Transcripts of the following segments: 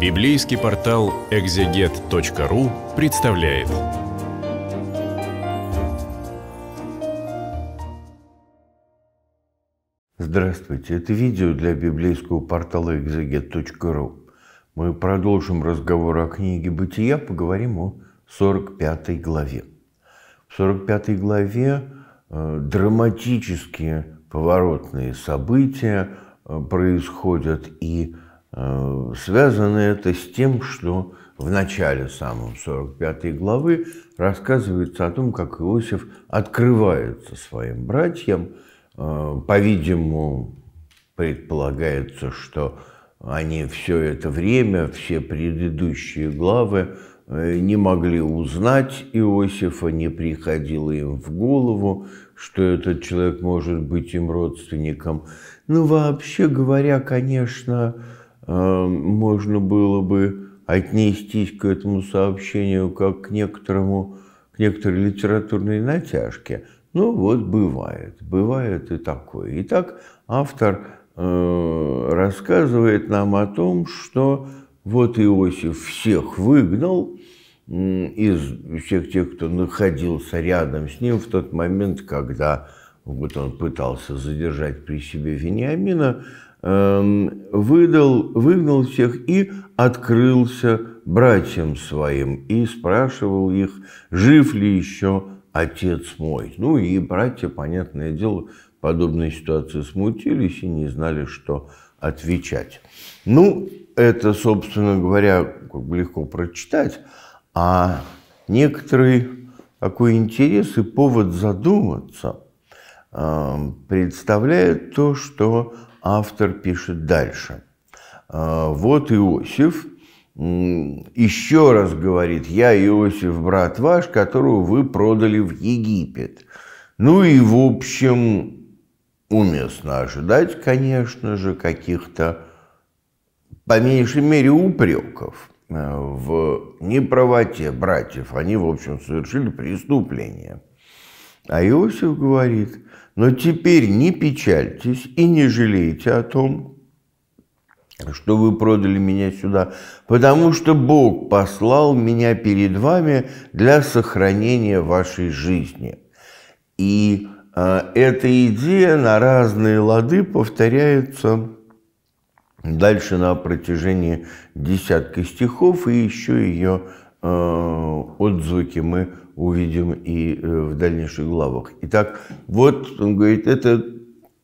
Библейский портал экзегет.ру представляет. Здравствуйте, это видео для библейского портала экзегет.ру. Мы продолжим разговор о книге «Бытия», поговорим о 45 главе. В 45 главе э, драматические поворотные события э, происходят, и Э, связано это с тем, что в начале самом 45 главы рассказывается о том, как Иосиф открывается своим братьям. Э, по-видимому, предполагается, что они все это время, все предыдущие главы э, не могли узнать Иосифа, не приходило им в голову, что этот человек может быть им родственником. Ну, вообще говоря, конечно, Э, можно было бы отнестись к этому сообщению как к некоторому, к некоторой литературной натяжке. Ну вот бывает, бывает и такое. Итак, автор э, рассказывает нам о том, что вот Иосиф всех выгнал э, из всех тех, кто находился рядом с ним в тот момент, когда вот он пытался задержать при себе Вениамина, эм, выдал, выгнал всех и открылся братьям своим и спрашивал их, жив ли еще отец мой. Ну и братья, понятное дело, подобной ситуации смутились и не знали, что отвечать. Ну, это, собственно говоря, как бы легко прочитать, а некоторый такой интерес и повод задуматься – Эм, представляет то, что автор пишет дальше. Э, вот Иосиф еще раз говорит, я Иосиф, брат ваш, которого вы продали в Египет. Ну и, в общем, уместно ожидать, конечно же, каких-то, по меньшей мере, упреков э, в неправоте братьев. Они, в общем, совершили преступление. А Иосиф говорит – но теперь не печальтесь и не жалейте о том, что вы продали меня сюда, потому что Бог послал меня перед вами для сохранения вашей жизни. И э, эта идея на разные лады повторяется дальше на протяжении десятка стихов, и еще ее э, отзвуки мы увидим и э, в дальнейших главах. Итак, вот он говорит, это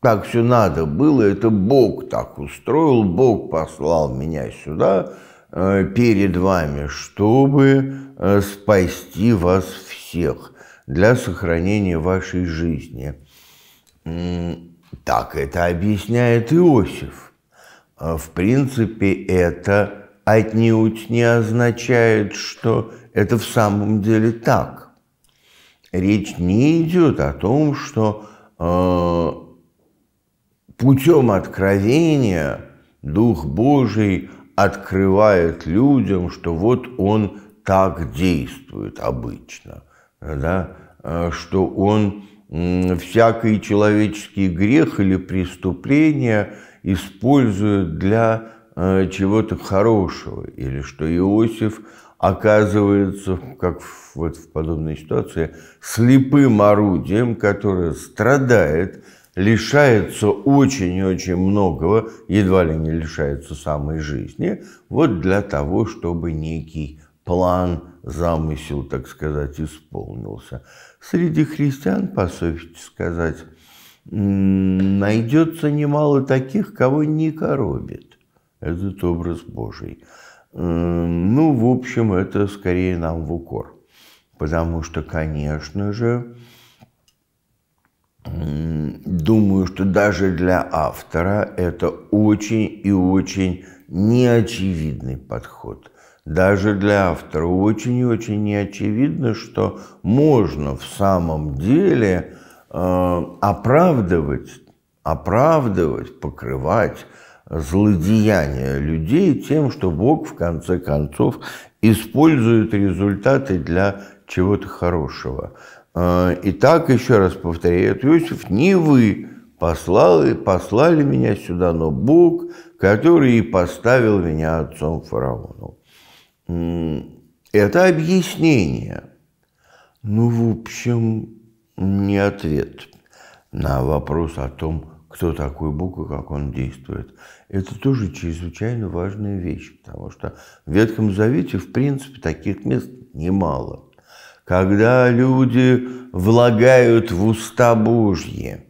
так все надо было, это Бог так устроил, Бог послал меня сюда э, перед вами, чтобы э, спасти вас всех для сохранения вашей жизни. Так это объясняет Иосиф. В принципе, это отнюдь не означает, что это в самом деле так. Речь не идет о том, что э, путем откровения Дух Божий открывает людям, что вот он так действует обычно, да? Э, что он всякий человеческий грех или преступление использует для Э, чего-то хорошего, или что Иосиф оказывается, как вот в подобной ситуации, слепым орудием, которое страдает, лишается очень-очень и многого, едва ли не лишается самой жизни, вот для того, чтобы некий план, замысел, так сказать, исполнился. Среди христиан, по совести сказать, найдется немало таких, кого не коробит этот образ Божий. Э, ну, в общем, это скорее нам в укор. Потому что, конечно же, думаю, что даже для автора это очень и очень неочевидный подход. Даже для автора очень и очень неочевидно, что можно в самом деле э, оправдывать, оправдывать, покрывать злодеяния людей тем, что Бог в конце концов использует результаты для чего-то хорошего. А, и так еще раз повторяет Иосиф, не вы послали, послали меня сюда, но Бог, который и поставил меня отцом фараону. Это объяснение. Ну, в общем, не ответ на вопрос о том, кто такой Бог и как он действует. Это тоже чрезвычайно важная вещь, потому что в Ветхом Завете, в принципе, таких мест немало. Когда люди влагают в уста Божьи,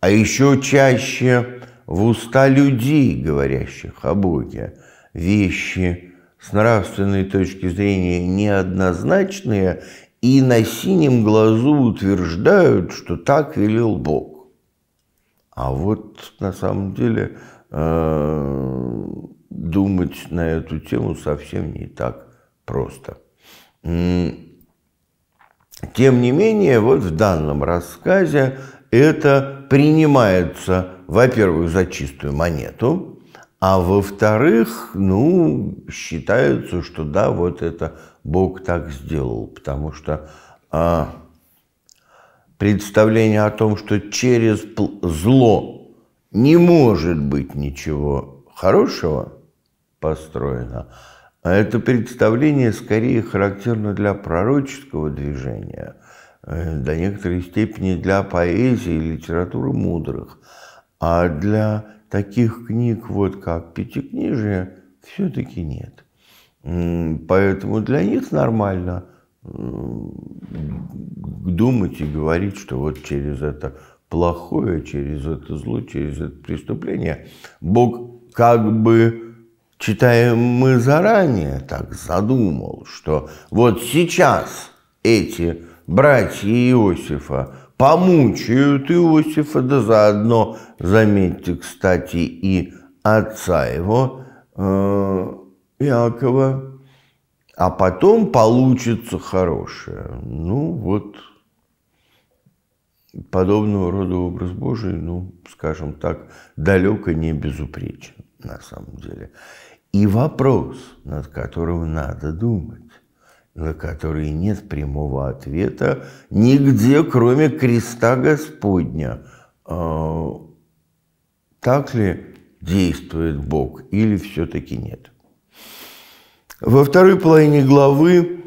а еще чаще в уста людей, говорящих о Боге, вещи с нравственной точки зрения неоднозначные и на синем глазу утверждают, что так велел Бог. А вот на самом деле э, думать на эту тему совсем не так просто. Тем не менее, вот в данном рассказе это принимается, во-первых, за чистую монету, а во-вторых, ну, считается, что да, вот это Бог так сделал, потому что... А, представление о том, что через зло не может быть ничего хорошего построено, а это представление скорее характерно для пророческого движения, э, до некоторой степени для поэзии и литературы мудрых. А для таких книг, вот как «Пятикнижие», все-таки нет. Поэтому для них нормально – думать и говорить, что вот через это плохое, через это зло, через это преступление Бог как бы, читаем мы заранее, так задумал, что вот сейчас эти братья Иосифа помучают Иосифа, да заодно, заметьте, кстати, и отца его, э, Иакова, а потом получится хорошее. Ну вот, подобного рода образ Божий, ну, скажем так, далеко не безупречен на самом деле. И вопрос, над которым надо думать, на который нет прямого ответа нигде, кроме креста Господня. А, так ли действует Бог или все-таки нет? Во второй половине главы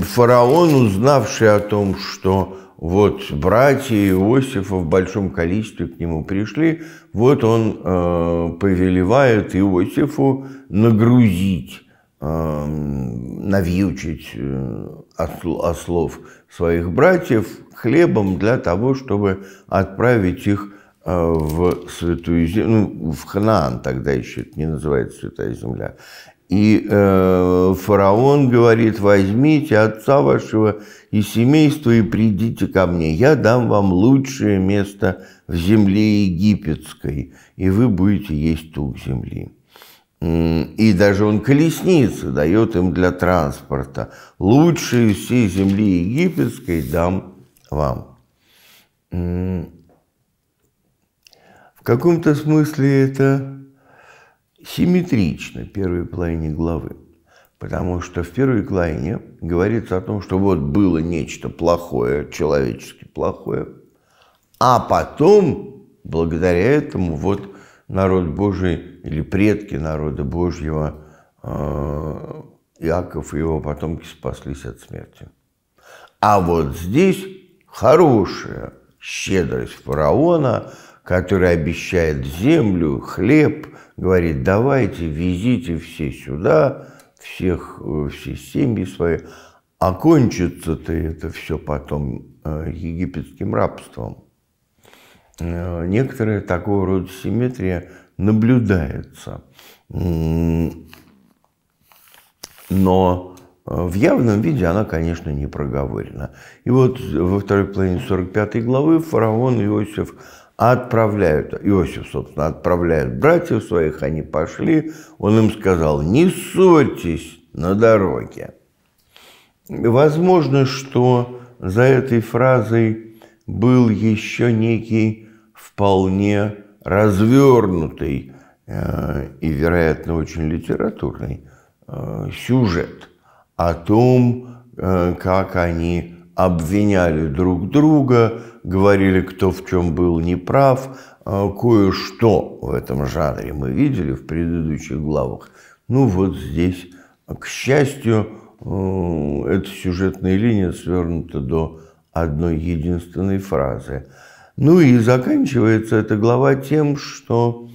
фараон, узнавший о том, что вот братья Иосифа в большом количестве к нему пришли, вот он э, повелевает Иосифу нагрузить, э, навьючить э, ослов своих братьев хлебом для того, чтобы отправить их э, в святую землю, ну, в Ханаан тогда еще это не называется святая земля. И э, фараон говорит, возьмите отца вашего и семейство и придите ко мне. Я дам вам лучшее место в земле египетской, и вы будете есть тук земли. И даже он колесницы дает им для транспорта. Лучшие всей земли египетской дам вам. В каком-то смысле это симметрично первой половине главы. Потому что в первой половине говорится о том, что вот было нечто плохое, человечески плохое, а потом, благодаря этому, вот народ Божий или предки народа Божьего, э, Иаков и его потомки спаслись от смерти. А вот здесь хорошая щедрость фараона – который обещает землю, хлеб, говорит, давайте, везите все сюда, всех, э, все семьи свои. окончится кончится-то это все потом э, египетским рабством. Э, Некоторая такого рода симметрия наблюдается. Но в явном виде она, конечно, не проговорена. И вот во второй половине 45 главы фараон Иосиф отправляют, Иосиф, собственно, отправляет братьев своих, они пошли, он им сказал, не ссорьтесь на дороге. Возможно, что за этой фразой был еще некий вполне развернутый э, и, вероятно, очень литературный э, сюжет о том, э, как они обвиняли друг друга, говорили, кто в чем был неправ. А, кое-что в этом жанре мы видели в предыдущих главах. Ну вот здесь, а, к счастью, э, эта сюжетная линия свернута до одной единственной фразы. Ну и заканчивается эта глава тем, что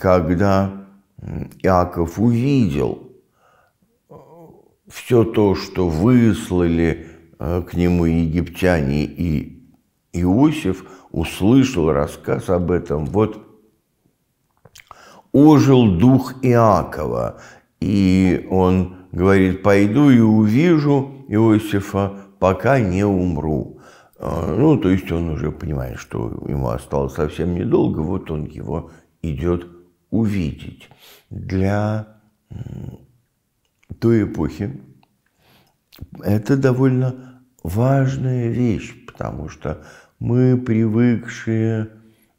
когда Иаков увидел э, все то, что выслали а к нему египтяне и Иосиф услышал рассказ об этом. Вот ожил дух Иакова, и он говорит, пойду и увижу Иосифа, пока не умру. А, ну, то есть он уже понимает, что ему осталось совсем недолго, вот он его идет увидеть. Для той эпохи, это довольно важная вещь, потому что мы привыкшие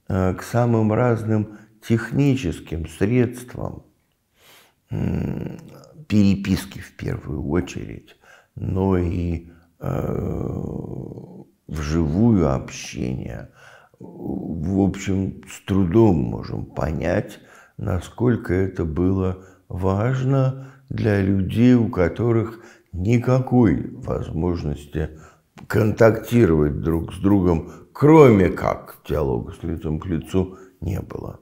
э, к самым разным техническим средствам переписки в первую очередь, но и э, вживую общение, в общем, с трудом можем понять, насколько это было важно для людей, у которых никакой возможности контактировать друг с другом, кроме как диалога с лицом к лицу, не было.